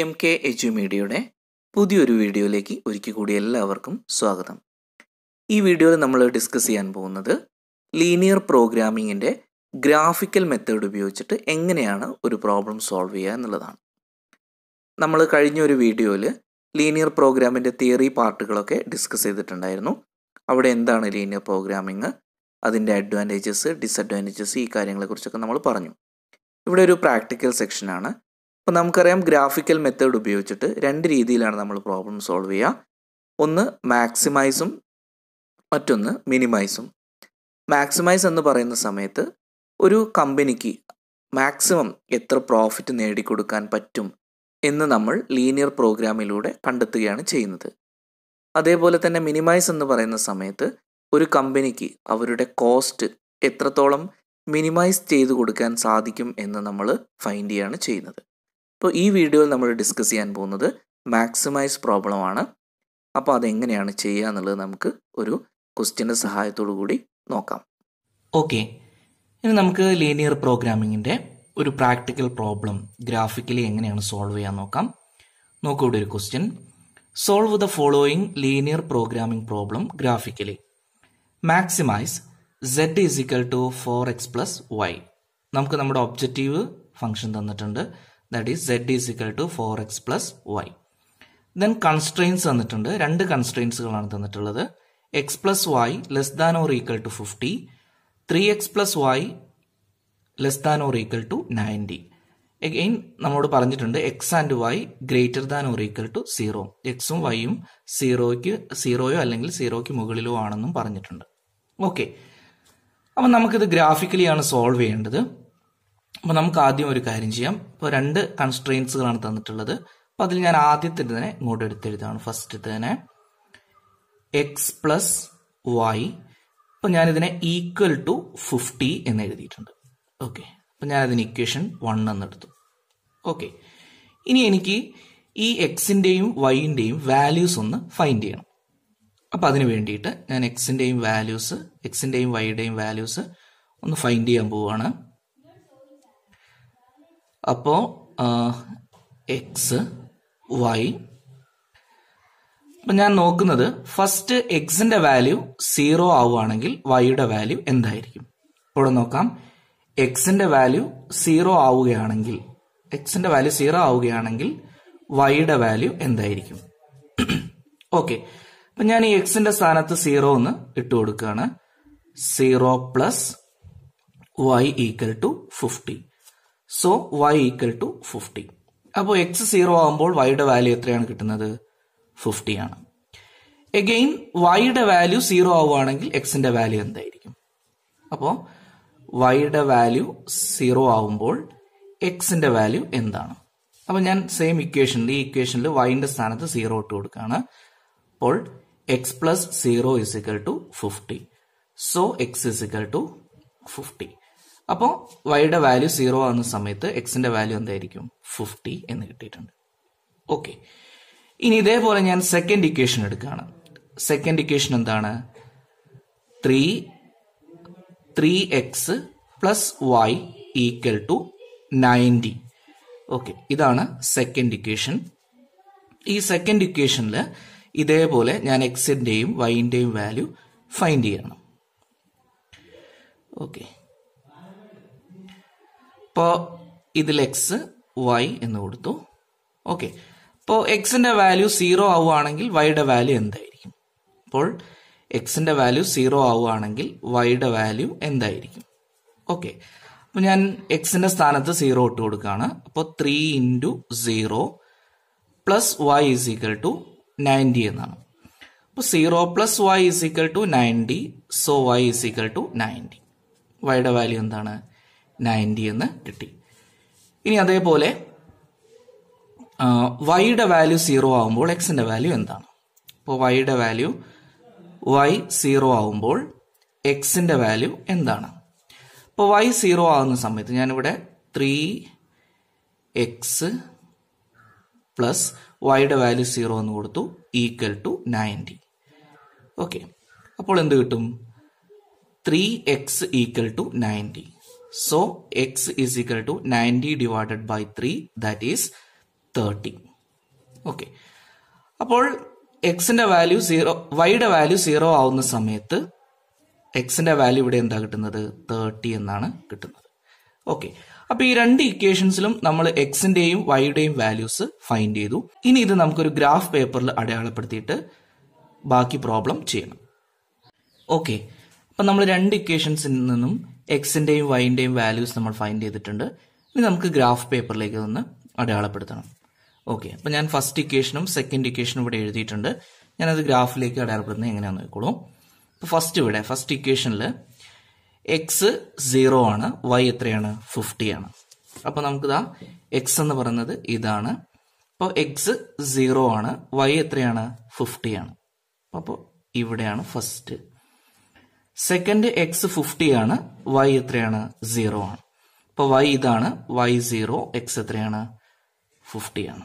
M K U മീഡിയയുടെ പുതിയൊരു വീഡിയോയിലേക്ക് ഒരിക്കൽ കൂടി എല്ലാവർക്കും സ്വാഗതം ഈ വീഡിയോയിൽ നമ്മൾ ഡിസ്കസ് ചെയ്യാൻ പോകുന്നത് ലീനിയർ പ്രോഗ്രാമിങ്ങിൻ്റെ ഗ്രാഫിക്കൽ മെത്തേഡ് ഉപയോഗിച്ചിട്ട് എങ്ങനെയാണ് ഒരു പ്രോബ്ലം സോൾവ് ചെയ്യുക എന്നുള്ളതാണ് നമ്മൾ കഴിഞ്ഞ ഒരു വീഡിയോയിൽ ലീനിയർ പ്രോഗ്രാമിൻ്റെ തിയറി പാർട്ടുകളൊക്കെ ഡിസ്കസ് ചെയ്തിട്ടുണ്ടായിരുന്നു അവിടെ എന്താണ് ലീനിയർ പ്രോഗ്രാമിങ് അതിൻ്റെ അഡ്വാൻറ്റേജസ് ഡിസ്അഡ്വാൻറ്റേജസ് ഈ കാര്യങ്ങളെക്കുറിച്ചൊക്കെ നമ്മൾ പറഞ്ഞു ഇവിടെ ഒരു പ്രാക്ടിക്കൽ സെക്ഷനാണ് അപ്പോൾ നമുക്കറിയാം ഗ്രാഫിക്കൽ മെത്തേഡ് ഉപയോഗിച്ചിട്ട് രണ്ട് രീതിയിലാണ് നമ്മൾ പ്രോബ്ലം സോൾവ് ചെയ്യുക ഒന്ന് മാക്സിമൈസും മറ്റൊന്ന് മിനിമൈസും മാക്സിമൈസ് എന്ന് പറയുന്ന സമയത്ത് ഒരു കമ്പനിക്ക് മാക്സിമം എത്ര പ്രോഫിറ്റ് നേടിക്കൊടുക്കാൻ പറ്റും എന്ന് നമ്മൾ ലീനിയർ പ്രോഗ്രാമിലൂടെ കണ്ടെത്തുകയാണ് ചെയ്യുന്നത് അതേപോലെ തന്നെ മിനിമൈസ് എന്ന് പറയുന്ന സമയത്ത് ഒരു കമ്പനിക്ക് അവരുടെ കോസ്റ്റ് എത്രത്തോളം മിനിമൈസ് ചെയ്തു കൊടുക്കാൻ സാധിക്കും എന്ന് നമ്മൾ ഫൈൻഡ് ചെയ്യുകയാണ് ചെയ്യുന്നത് അപ്പോൾ ഈ വീഡിയോയിൽ നമ്മൾ ഡിസ്കസ് ചെയ്യാൻ പോകുന്നത് മാക്സിമൈസ് പ്രോബ്ലമാണ് അപ്പോൾ അതെങ്ങനെയാണ് ചെയ്യുക എന്നുള്ളത് നമുക്ക് ഒരു ക്വസ്റ്റ്യൻ്റെ സഹായത്തോടു കൂടി നോക്കാം ഓക്കെ ഇനി നമുക്ക് ലീനിയർ പ്രോഗ്രാമിങ്ങിൻ്റെ ഒരു പ്രാക്ടിക്കൽ പ്രോബ്ലം ഗ്രാഫിക്കലി എങ്ങനെയാണ് സോൾവ് ചെയ്യാൻ നോക്കാം നോക്കൂ ഇവിടെ ഒരു question solve the following linear programming problem graphically maximize z is equal to four x plus y നമുക്ക് നമ്മുടെ ഒബ്ജക്റ്റീവ് ഫംഗ്ഷൻ തന്നിട്ടുണ്ട് that is z is equal to four x plus y then constraints തന്നിട്ടുണ്ട് രണ്ട് കൺസ്ട്രെയിൻസുകളാണ് തന്നിട്ടുള്ളത് x plus y less than or equal to fifty three x plus y less than or equal to ninety again നമ്മളോട് പറഞ്ഞിട്ടുണ്ട് x and y greater than or equal to zero എക്സും വൈയും സീറോയ്ക്ക് സീറോയോ അല്ലെങ്കിൽ സീറോയ്ക്ക് മുകളിലോ ആണെന്നും പറഞ്ഞിട്ടുണ്ട് ഓക്കെ അപ്പം നമുക്കിത് ഗ്രാഫിക്കലിയാണ് സോൾവ് ചെയ്യേണ്ടത് അപ്പോൾ നമുക്ക് ആദ്യം ഒരു കാര്യം ചെയ്യാം ഇപ്പൊ രണ്ട് കൺസ്ട്രെയിൻസുകളാണ് തന്നിട്ടുള്ളത് അപ്പോൾ അതിൽ ഞാൻ ആദ്യത്തിൻ്റെ തന്നെ ഇങ്ങോട്ട് എടുത്തെഴുതാണ് ഫസ്റ്റ് തന്നെ എക്സ് പ്ലസ് വൈ ഞാൻ ഞാനിതിനെ ഈക്വൽ ടു ഫിഫ്റ്റി എന്ന് എഴുതിയിട്ടുണ്ട് ഓക്കെ അപ്പോൾ അതിന് ഇക്വേഷൻ വൺ എന്നെടുത്തു ഓക്കെ ഇനി എനിക്ക് ഈ എക്സിന്റെയും വൈൻ്റെയും വാല്യൂസ് ഒന്ന് ഫൈൻഡ് ചെയ്യണം അപ്പോൾ അതിന് വേണ്ടിയിട്ട് ഞാൻ എക്സിന്റെയും വാല്യൂസ് എക്സിന്റെയും വൈയുടെയും വാല്യൂസ് ഒന്ന് ഫൈൻഡ് ചെയ്യാൻ പോവുകയാണ് അപ്പോൾ എക്സ് വൈ അപ്പം ഞാൻ നോക്കുന്നത് ഫസ്റ്റ് എക്സിന്റെ വാല്യൂ സീറോ ആവുകയാണെങ്കിൽ വൈയുടെ വാല്യൂ എന്തായിരിക്കും ഇവിടെ നോക്കാം എക്സിന്റെ വാല്യൂ സീറോ ആവുകയാണെങ്കിൽ എക്സിന്റെ വാല്യൂ സീറോ ആവുകയാണെങ്കിൽ വൈയുടെ വാല്യൂ എന്തായിരിക്കും ഓക്കെ അപ്പം ഞാൻ ഈ എക്സിന്റെ സ്ഥാനത്ത് സീറോ എന്ന് ഇട്ട് കൊടുക്കുകയാണ് zero plus y equal to fifty so y equal to fifty അപ്പോൾ എക്സ് സീറോ ആകുമ്പോൾ വൈയുടെ വാല്യൂ എത്രയാണ് കിട്ടുന്നത് ഫിഫ്റ്റി ആണ് എഗെയിൻ വൈയുടെ വാല്യൂ സീറോ ആവുകയാണെങ്കിൽ എക്സിന്റെ വാല്യൂ എന്തായിരിക്കും അപ്പോൾ വൈയുടെ വാല്യൂ സീറോ ആവുമ്പോൾ എക്സിന്റെ വാല്യൂ എന്താണ് അപ്പോൾ ഞാൻ സെയിം ഇക്വേഷൻ ഈ ഇക്വേഷനിൽ വൈൻ്റെ സ്ഥാനത്ത് സീറോ ഇട്ട് കൊടുക്കുകയാണ് അപ്പോൾ x plus zero is equal to fifty so x is equal to fifty അപ്പോൾ വൈയുടെ വാല്യൂ സീറോ ആകുന്ന സമയത്ത് എക്സിന്റെ വാല്യൂ എന്തായിരിക്കും ഫിഫ്റ്റി എന്ന് കിട്ടിയിട്ടുണ്ട് ഓക്കെ ഇനി ഇതേപോലെ ഞാൻ സെക്കൻഡ് ഇക്വേഷൻ എടുക്കുകയാണ് സെക്കൻഡ് ഇക്വേഷൻ എന്താണ് three three x plus y equal to ninety okay ഇതാണ് സെക്കൻഡ് ഇക്വേഷൻ ഈ സെക്കൻഡ് ഇക്വേഷനിൽ ഇതേപോലെ ഞാൻ എക്സിൻ്റെയും വൈൻ്റെയും വാല്യൂ ഫൈൻഡ് ചെയ്യണം ഓക്കെ അപ്പോൾ ഇതിൽ എക്സ് വൈ എന്ന് കൊടുത്തു ഓക്കെ അപ്പോൾ എക്സിൻ്റെ വാല്യൂ സീറോ ആവുകയാണെങ്കിൽ വൈയുടെ വാല്യൂ എന്തായിരിക്കും അപ്പോൾ എക്സിൻ്റെ വാല്യൂ സീറോ ആവുകയാണെങ്കിൽ വൈയുടെ വാല്യൂ എന്തായിരിക്കും ഓക്കെ അപ്പോൾ ഞാൻ എക്സിൻ്റെ സ്ഥാനത്ത് സീറോ ഇട്ട് കൊടുക്കുകയാണ് അപ്പോൾ three into zero plus y is equal to ninety എന്നാണ് അപ്പോൾ zero plus y is equal to ninety so y is equal to ninety വൈയുടെ വാല്യൂ എന്താണ് നയൻറ്റി എന്ന് കിട്ടി ഇനി അതേപോലെ വൈയുടെ വാല്യൂ സീറോ ആവുമ്പോൾ എക്സിന്റെ വാല്യൂ എന്താണ് അപ്പോൾ വൈയുടെ വാല്യൂ വൈ സീറോ ആവുമ്പോൾ എക്സിന്റെ വാല്യൂ എന്താണ് അപ്പോൾ വൈ സീറോ ആകുന്ന സമയത്ത് ഞാനിവിടെ ത്രീ എക്സ് പ്ലസ് വൈയുടെ വാല്യൂ സീറോ എന്ന് കൊടുത്തു ഈക്വൽ ടു നയൻറ്റി ഓക്കെ അപ്പോൾ എന്ത് കിട്ടും three x equal to ninety So x is equal to 90 divided by 3 that is 30. Okay അപ്പോൾ എക്സിന്റെ വാല്യൂ സീറോ വൈയുടെ വാല്യൂ സീറോ ആവുന്ന സമയത്ത് എക്സിന്റെ വാല്യൂ ഇവിടെ എന്താ കിട്ടുന്നത് തേർട്ടി എന്നാണ് കിട്ടുന്നത് ഓക്കെ അപ്പൊ ഈ രണ്ട് ഇക്വേഷൻസിലും നമ്മൾ എക്സിന്റെയും വൈയുടെയും വാല്യൂസ് ഫൈൻഡ് ചെയ്തു ഇനി ഇത് നമുക്കൊരു ഗ്രാഫ് പേപ്പറിൽ അടയാളപ്പെടുത്തിയിട്ട് ബാക്കി പ്രോബ്ലം ചെയ്യണം ഓക്കെ അപ്പൊ നമ്മൾ രണ്ട് ഇക്വേഷൻസിൽ നിന്നും എക്സിന്റെയും വൈൻ്റെയും വാല്യൂസ് നമ്മൾ ഫൈൻഡ് ചെയ്തിട്ടുണ്ട് ഇനി നമുക്ക് ഗ്രാഫ് പേപ്പറിലേക്ക് ഒന്ന് അടയാളപ്പെടുത്തണം ഓക്കെ അപ്പം ഞാൻ ഫസ്റ്റ് ഇക്വേഷനും സെക്കൻഡ് ഇക്വേഷനും ഇവിടെ എഴുതിയിട്ടുണ്ട് ഞാനത് ഗ്രാഫിലേക്ക് അടയാളപ്പെടുന്നത് എങ്ങനെയാന്ന് നോക്കോളൂ അപ്പോൾ ഫസ്റ്റ് ഇവിടെ ഫസ്റ്റ് ഇക്വേഷനിൽ എക്സ് സീറോ ആണ് വൈ എത്രയാണ് ഫിഫ്റ്റി ആണ് അപ്പോൾ നമുക്കിതാ എക്സ് എന്ന് പറയുന്നത് ഇതാണ് അപ്പോൾ എക്സ് സീറോ ആണ് വൈ എത്രയാണ് ഫിഫ്റ്റി ആണ് അപ്പോൾ ഇവിടെയാണ് ഫസ്റ്റ് സെക്കൻഡ് എക്സ് ഫിഫ്റ്റി ആണ് വൈ എത്രയാണ് സീറോ ആണ് അപ്പോൾ വൈ ഇതാണ് വൈ സീറോ എക്സ് എത്രയാണ് ഫിഫ്റ്റി ആണ്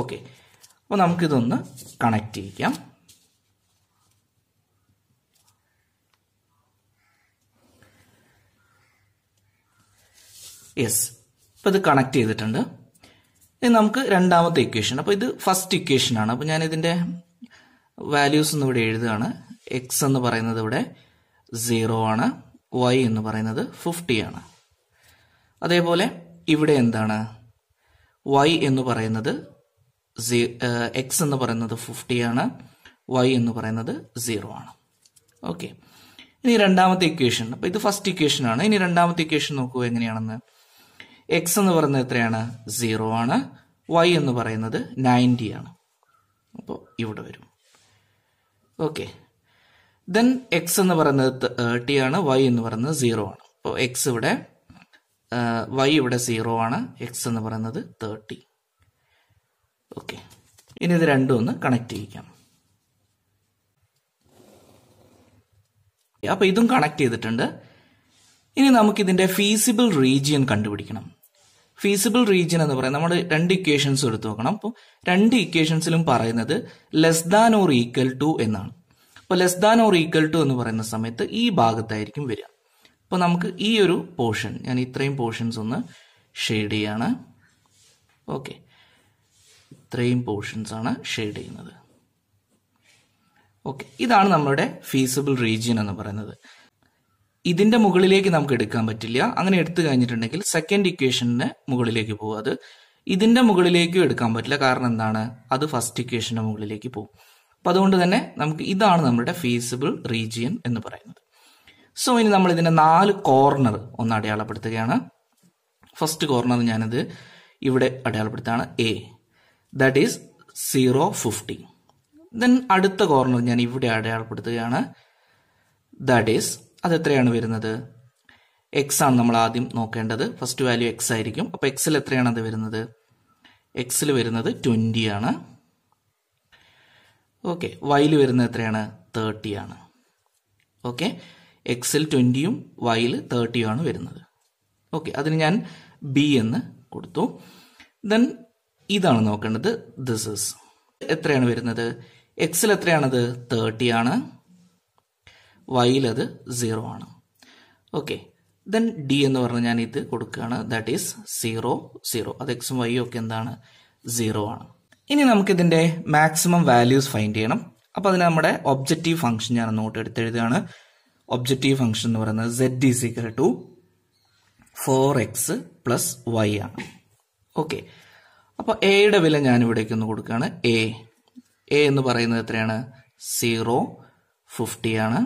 ഓക്കെ അപ്പോൾ നമുക്കിതൊന്ന് കണക്ട് ചെയ്യിക്കാം യെസ് ഇപ്പൊ ഇത് കണക്ട് ചെയ്തിട്ടുണ്ട് ഇനി നമുക്ക് രണ്ടാമത്തെ ഇക്വേഷൻ അപ്പോൾ ഇത് ഫസ്റ്റ് ഇക്വേഷനാണ് അപ്പോൾ ഞാൻ ഇതിന്റെ വാല്യൂസ് എന്ന് ഇവിടെ എഴുതുകയാണ് എക്സ് എന്ന് പറയുന്നത് ഇവിടെ സീറോ ആണ് വൈ എന്ന് പറയുന്നത് ഫിഫ്റ്റി ആണ് അതേപോലെ ഇവിടെ എന്താണ് വൈ എന്ന് പറയുന്നത് എക്സ് എന്ന് പറയുന്നത് ഫിഫ്റ്റി ആണ് വൈ എന്ന് പറയുന്നത് സീറോ ആണ് ഓക്കെ ഇനി രണ്ടാമത്തെ ഇക്വേഷൻ അപ്പോൾ ഇത് ഫസ്റ്റ് ഇക്വേഷൻ ആണ് ഇനി രണ്ടാമത്തെ ഇക്വേഷൻ നോക്കുക എങ്ങനെയാണെന്ന് എക്സ് എന്ന് പറയുന്നത് എത്രയാണ് സീറോ ആണ് വൈ എന്ന് പറയുന്നത് നയൻറ്റി ആണ് അപ്പോൾ ഇവിടെ വരും ഓക്കെ ദെൻ എക്സ് എന്ന് പറയുന്നത് തേർട്ടി ആണ് വൈ എന്ന് പറയുന്നത് സീറോ ആണ് അപ്പോൾ എക്സ് ഇവിടെ വൈ ഇവിടെ സീറോ ആണ് എക്സ് എന്ന് പറയുന്നത് തേർട്ടി ഓക്കെ ഇനി ഇത് രണ്ടും ഒന്ന് കണക്ട് ചെയ്യിക്കാം അപ്പോൾ ഇതും കണക്ട് ചെയ്തിട്ടുണ്ട് ഇനി നമുക്ക് ഇതിന്റെ ഫീസിബിൾ റീജിയൻ കണ്ടുപിടിക്കണം ഫീസിബിൾ റീജിയൻ എന്ന് പറയുന്നത് നമ്മൾ രണ്ട് ഇക്വേഷൻസ് എടുത്തു നോക്കണം അപ്പോൾ രണ്ട് ഇക്വേഷൻസിലും പറയുന്നത് less than or equal to എന്നാണ് അപ്പോൾ less than or equal to എന്ന് പറയുന്ന സമയത്ത് ഈ ഭാഗത്തായിരിക്കും വരിക അപ്പോൾ നമുക്ക് ഈ ഒരു പോർഷൻ ഞാൻ ഇത്രയും പോർഷൻസ് ഒന്ന് ഷെയ്ഡ് ചെയ്യാണ് ഓക്കെ ഇത്രയും പോർഷൻസ് ആണ് ഷെയ്ഡ് ചെയ്യുന്നത് ഓക്കെ ഇതാണ് നമ്മുടെ ഫീസിബിൾ റീജിയൻ എന്ന് പറയുന്നത് ഇതിന്റെ മുകളിലേക്ക് നമുക്ക് എടുക്കാൻ പറ്റില്ല അങ്ങനെ എടുത്തു കഴിഞ്ഞിട്ടുണ്ടെങ്കിൽ സെക്കൻഡ് ഇക്വേഷന് മുകളിലേക്ക് പോകും അത് ഇതിന്റെ മുകളിലേക്കും എടുക്കാൻ പറ്റില്ല കാരണം എന്താണ് അത് ഫസ്റ്റ് ഇക്വേഷന്റെ മുകളിലേക്ക് പോകും അപ്പൊ അതുകൊണ്ട് തന്നെ നമുക്ക് ഇതാണ് നമ്മുടെ ഫീസിബിൾ റീജിയൻ എന്ന് പറയുന്നത് സോ ഇനി നമ്മൾ ഇതിന്റെ നാല് കോർണർ ഒന്ന് അടയാളപ്പെടുത്തുകയാണ് ഫസ്റ്റ് കോർണർ ഞാനത് ഇവിടെ അടയാളപ്പെടുത്താണ് A that is zero fifty then അടുത്ത കോർണർ ഞാൻ ഇവിടെ അടയാളപ്പെടുത്തുകയാണ് ദാറ്റ് ഈസ് അതെത്രയാണ് വരുന്നത് എക്സ് ആണ് നമ്മൾ ആദ്യം നോക്കേണ്ടത് ഫസ്റ്റ് വാല്യൂ എക്സ് ആയിരിക്കും അപ്പോൾ എക്സിൽ എത്രയാണ് അത് വരുന്നത് എക്സിൽ വരുന്നത് ട്വന്റി ആണ് ഓക്കെ വൈയിൽ വരുന്നത് എത്രയാണ് തേർട്ടി ആണ് ഓക്കെ എക്സിൽ ട്വന്റിയും വൈയിൽ തേർട്ടിയും ആണ് വരുന്നത് ഓക്കെ അതിന് ഞാൻ ബി എന്ന് കൊടുത്തു ദെൻ ഇതാണ് നോക്കേണ്ടത് ദിസ് ഇസ് എത്രയാണ് വരുന്നത് എക്സിൽ എത്രയാണത് തേർട്ടി ആണ് വൈയിലത് സീറോ ആണ് ഓക്കെ ദെൻ ഡി എന്ന് പറഞ്ഞാൽ ഞാൻ ഇത് കൊടുക്കുകയാണ് ദാറ്റ് ഈസ് സീറോ സീറോ അത് എക്സും വൈ ഒക്കെ എന്താണ് സീറോ ആണ് ഇനി നമുക്കിതിൻ്റെ മാക്സിമം വാല്യൂസ് ഫൈൻഡ് ചെയ്യണം അപ്പോൾ അതിന് നമ്മുടെ ഒബ്ജക്റ്റീവ് ഫംഗ്ഷൻ ഞാൻ നോട്ട് എടുത്തെഴുതുകയാണ് ഒബ്ജക്റ്റീവ് ഫംഗ്ഷൻ എന്ന് പറയുന്നത് z is equal to four x plus y ആണ് ഓക്കെ അപ്പോൾ എയുടെ വില ഞാൻ ഇവിടേക്ക് ഒന്ന് കൊടുക്കുകയാണ് എ എ എന്ന് പറയുന്നത് എത്രയാണ് സീറോ ഫിഫ്റ്റിയാണ്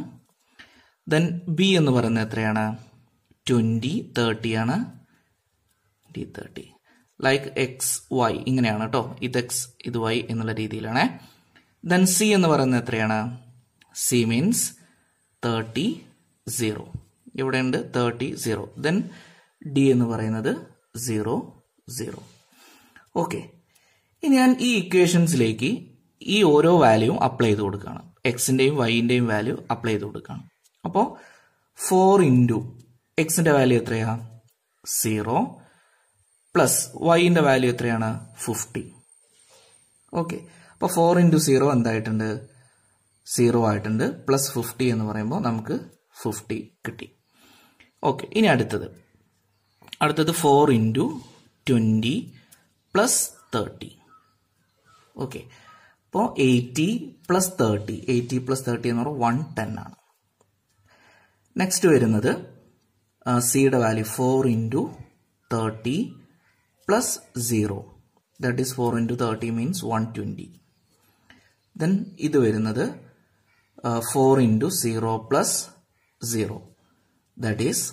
ദെൻ ബി എന്ന് പറയുന്നത് എത്രയാണ് ട്വൻറ്റി തേർട്ടിയാണ് D thirty like x y ഇങ്ങനെയാണ് കേട്ടോ ഇത് എക്സ് ഇത് വൈ എന്നുള്ള രീതിയിലാണ് ദെൻ സി എന്ന് പറയുന്നത് എത്രയാണ് സി മീൻസ് തേർട്ടി സീറോ ഇവിടെയുണ്ട് തേർട്ടി സീറോ ദെൻ ഡി എന്ന് പറയുന്നത് സീറോ സീറോ ഓക്കെ ഇനി ഞാൻ ഈ ഇക്വേഷൻസിലേക്ക് ഈ ഓരോ വാല്യൂവും അപ്ലൈ ചെയ്ത് കൊടുക്കുകയാണ് എക്സിൻ്റെയും വൈൻ്റെയും വാല്യൂ അപ്ലൈ ചെയ്ത് കൊടുക്കുകയാണ് അപ്പോൾ ഫോർ ഇൻറ്റു എക്സിന്റെ വാല്യൂ എത്രയാ സീറോ പ്ലസ് വൈൻ്റെ വാല്യൂ എത്രയാണ് ഫിഫ്റ്റി ഓക്കെ അപ്പോൾ ഫോർ ഇൻറ്റു സീറോ എന്തായിട്ടുണ്ട് സീറോ ആയിട്ടുണ്ട് പ്ലസ് ഫിഫ്റ്റി എന്ന് പറയുമ്പോൾ നമുക്ക് ഫിഫ്റ്റി കിട്ടി ഓക്കെ ഇനി അടുത്തത് അടുത്തത് four into twenty plus thirty okay അപ്പോൾ eighty plus thirty eighty plus thirty എന്ന് പറഞ്ഞാൽ വൺ ടെൻ ആണ് നെക്സ്റ്റ് വരുന്നത് സിയുടെ value four into thirty plus zero that is four into thirty means one twenty then ഇത് വരുന്നത് four into zero plus zero that is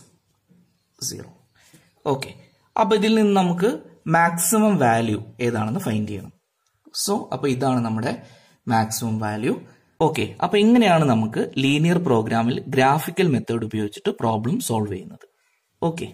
zero okay അപ്പോൾ ഇതിൽ നിന്ന് നമുക്ക് മാക്സിമം വാല്യൂ ഏതാണെന്ന് ഫൈൻഡ് ചെയ്യണം സോ അപ്പോൾ ഇതാണ് നമ്മുടെ മാക്സിമം വാല്യൂ ഓക്കെ അപ്പൊ ഇങ്ങനെയാണ് നമുക്ക് ലീനിയർ പ്രോഗ്രാമിൽ ഗ്രാഫിക്കൽ മെത്തേഡ് ഉപയോഗിച്ചിട്ട് പ്രോബ്ലം സോൾവ് ചെയ്യുന്നത് ഓക്കെ